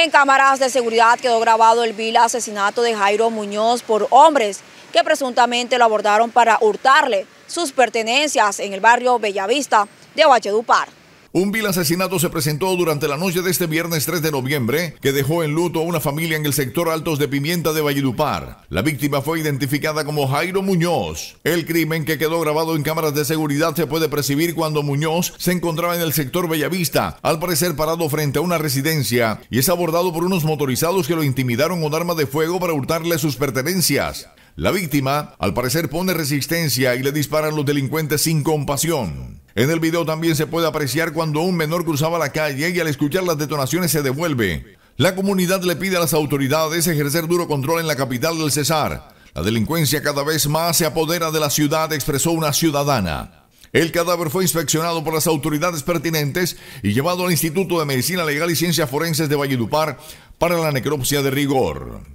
En cámaras de seguridad quedó grabado el vil asesinato de Jairo Muñoz por hombres que presuntamente lo abordaron para hurtarle sus pertenencias en el barrio Bellavista de Valledupar. Un vil asesinato se presentó durante la noche de este viernes 3 de noviembre que dejó en luto a una familia en el sector Altos de Pimienta de Valledupar. La víctima fue identificada como Jairo Muñoz. El crimen que quedó grabado en cámaras de seguridad se puede percibir cuando Muñoz se encontraba en el sector Bellavista, al parecer parado frente a una residencia y es abordado por unos motorizados que lo intimidaron con arma de fuego para hurtarle sus pertenencias. La víctima, al parecer, pone resistencia y le disparan los delincuentes sin compasión. En el video también se puede apreciar cuando un menor cruzaba la calle y al escuchar las detonaciones se devuelve. La comunidad le pide a las autoridades ejercer duro control en la capital del Cesar. La delincuencia cada vez más se apodera de la ciudad, expresó una ciudadana. El cadáver fue inspeccionado por las autoridades pertinentes y llevado al Instituto de Medicina Legal y Ciencias Forenses de Valledupar para la necropsia de rigor.